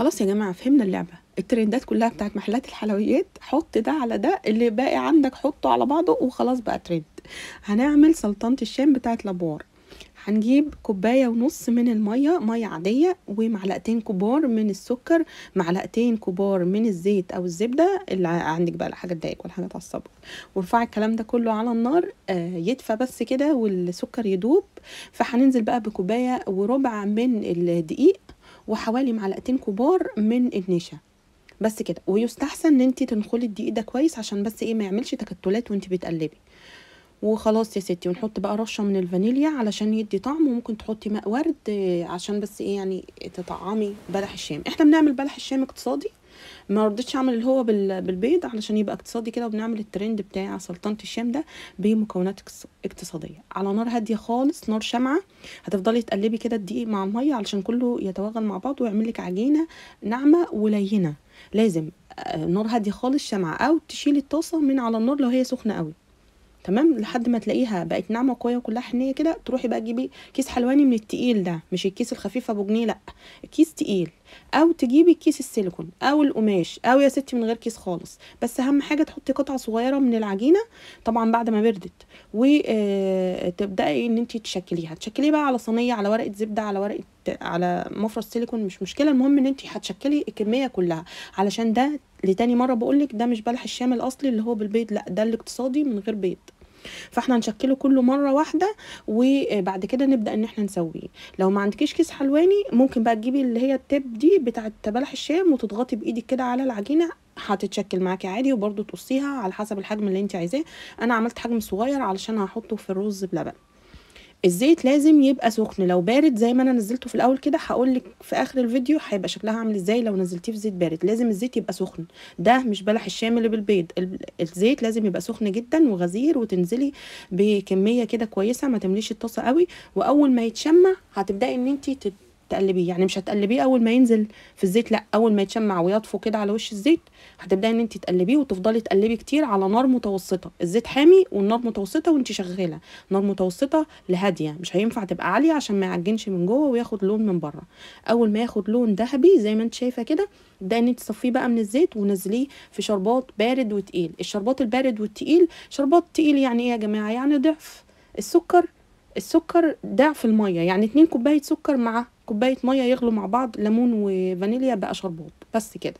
خلاص يا جماعه فهمنا اللعبه الترندات كلها بتاعت محلات الحلويات حط ده على ده اللي باقي عندك حطه على بعضه وخلاص بقى ترند هنعمل سلطنه الشام بتاعت لابوار هنجيب كوبايه ونص من الميه ميه عاديه ومعلقتين كبار من السكر معلقتين كبار من الزيت او الزبده اللي عندك بقى لا حاجه تضايق ولا حاجه تعصبك وارفعي الكلام ده كله على النار آه يدفى بس كده والسكر يدوب فهننزل بقى بكوبايه وربع من الدقيق وحوالي معلقتين كبار من النشا بس كده ويستحسن ان انت تنخلي الدقيق ده كويس عشان بس ايه ما يعملش تكتلات وانت بتقلبي وخلاص يا ستي ونحط بقى رشه من الفانيليا علشان يدي طعم وممكن تحطي ماء ورد عشان بس ايه يعني تطعمي بلح الشام احنا بنعمل بلح الشام اقتصادي ما رضيتش اعمل اللي هو بالبيض علشان يبقى اقتصادي كده وبنعمل الترند بتاع سلطنه الشام ده بمكونات اقتصاديه على نار هاديه خالص نار شمعه هتفضلي تقلبي كده الدقيق مع الميه علشان كله يتوغل مع بعض ويعمل لك عجينه ناعمه ولينه لازم آه، نار هاديه خالص شمعه او تشيلي الطاسه من على النار لو هي سخنه قوي تمام لحد ما تلاقيها بقت ناعمه وقويه وكلها حنيه كده تروحي بقى تجيبي كيس حلواني من التقيل ده مش الكيس الخفيف ابو جنيه لا كيس تقيل او تجيبي كيس السيليكون او القماش او يا ستي من غير كيس خالص بس اهم حاجه تحطي قطعه صغيره من العجينه طبعا بعد ما بردت وتبداي آه، ان انت تشكليها تشكليه بقى على صينيه على ورقه زبده على ورقه على مفرش سيليكون مش مشكله المهم ان انت هتشكلي الكميه كلها علشان ده لتاني مره بقولك ده مش بلح الشام الاصلي اللي هو بالبيض لا ده الاقتصادي من غير بيض فاحنا نشكله كله مره واحده وبعد كده نبدا ان احنا نسويه لو ما عندكيش كيس حلواني ممكن بقى تجيبي اللي هي التب دي بتاعه بلح الشام وتضغطي بايدك كده على العجينه هتتشكل معاكي عادي وبرده تقصيها على حسب الحجم اللي انت عايزاه انا عملت حجم صغير علشان هحطه في الرز بلبن الزيت لازم يبقى سخن لو بارد زي ما انا نزلته في الاول كده هقولك في اخر الفيديو هيبقى شكلها عامل ازاي لو نزلتيه في زيت بارد لازم الزيت يبقى سخن ده مش بلح الشام اللي بالبيض الزيت لازم يبقى سخن جدا وغزير وتنزلي بكميه كده كويسه ما تمليش الطاسه قوي واول ما يتشمع هتبداي ان انت تقلبيه يعني مش هتقلبيه اول ما ينزل في الزيت لا اول ما يتشمع ويطفو كده على وش الزيت هتبداي ان انت تقلبيه وتفضلي تقلبي كتير على نار متوسطه الزيت حامي والنار متوسطه وانت شغاله نار متوسطه لهاديه مش هينفع تبقى عاليه عشان ما يعجنش من جوه وياخد لون من بره اول ما ياخد لون ذهبي زي ما انت شايفه كده ده ان انت تصفيه بقى من الزيت ونزليه في شربات بارد وتقيل الشربات البارد والتقيل شربات تقيل يعني ايه يا جماعه يعني ضعف السكر السكر ضعف المية يعني اتنين كوباية سكر مع كوباية مية يغلوا مع بعض ليمون وفانيليا بقى شربات بس كده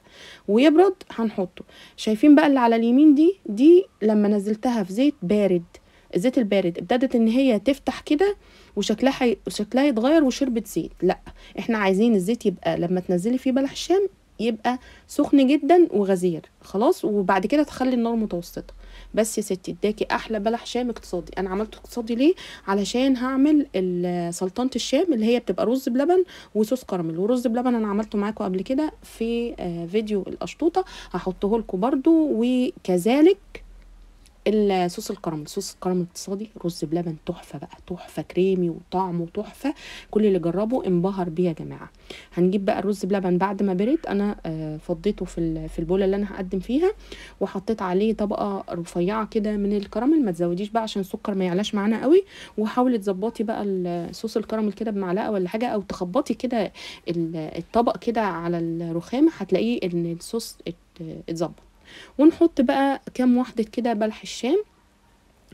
ويبرد هنحطه شايفين بقى اللي على اليمين دي دي لما نزلتها في زيت بارد الزيت البارد ابتدت ان هي تفتح كده وشكلها حي... شكلها يتغير وشربت زيت لا احنا عايزين الزيت يبقى لما تنزلي فيه بلح الشام يبقى سخن جدا وغزير خلاص وبعد كده تخلي النار متوسطه بس يا ستي اداكي احلى بلح شام اقتصادي انا عملته اقتصادي ليه علشان هعمل سلطانه الشام اللي هي بتبقى رز بلبن وصوص كراميل ورز بلبن انا عملته معاكم قبل كده في آه، فيديو القشطوطه هحطه لكم برده وكذلك الصوص الكراميل صوص الكراميل الاقتصادي رز بلبن تحفه بقى تحفه كريمي وطعمه تحفه كل اللي جربه انبهر بيه يا جماعه هنجيب بقى الرز بلبن بعد ما برد انا آه، فضيته في في البوله اللي انا هقدم فيها وحطيت عليه طبقه رفيعه كده من الكراميل ما تزوديش بقى عشان السكر ما يعلاش معانا قوي وحاولي تظبطي بقى صوص الكراميل كده بمعلقه ولا حاجه او تخبطي كده الطبق كده على الرخامه هتلاقيه ان الصوص اتظبط ونحط بقى كام واحدة كده بلح الشام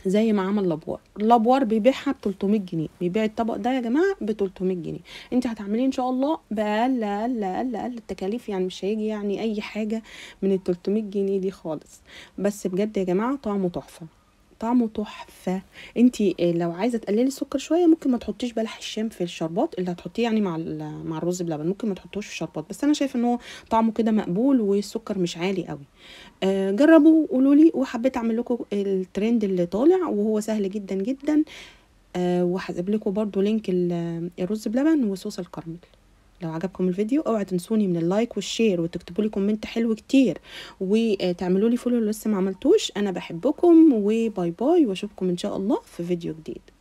زي ما عمل لابوار لابوار بيبيعها ب 300 جنيه بيبيع الطبق ده يا جماعه ب 300 جنيه انت هتعمليه ان شاء الله باقل اقل اقل اقل التكاليف يعني مش هيجي يعني اي حاجه من ال 300 جنيه دي خالص بس بجد يا جماعه طعمه تحفه طعمه تحفه انت آه، لو عايزه تقللي السكر شويه ممكن ما تحطيش بلح الشام في الشربات اللي هتحطيه يعني مع مع الرز بلبن ممكن ما تحطوش في الشربات بس انا شايفه ان هو طعمه كده مقبول والسكر مش عالي قوي آه جربوا قولوا لي وحبيت اعمل لكم الترند اللي طالع وهو سهل جدا جدا آه وهسيب لكم برده لينك الرز بلبن وصوص الكراميل لو عجبكم الفيديو اوعى تنسوني من اللايك والشير وتكتبوا لي كومنت حلو كتير وتعملوا لي فولو لو لسه ما عملتوش انا بحبكم وباي باي واشوفكم ان شاء الله في فيديو جديد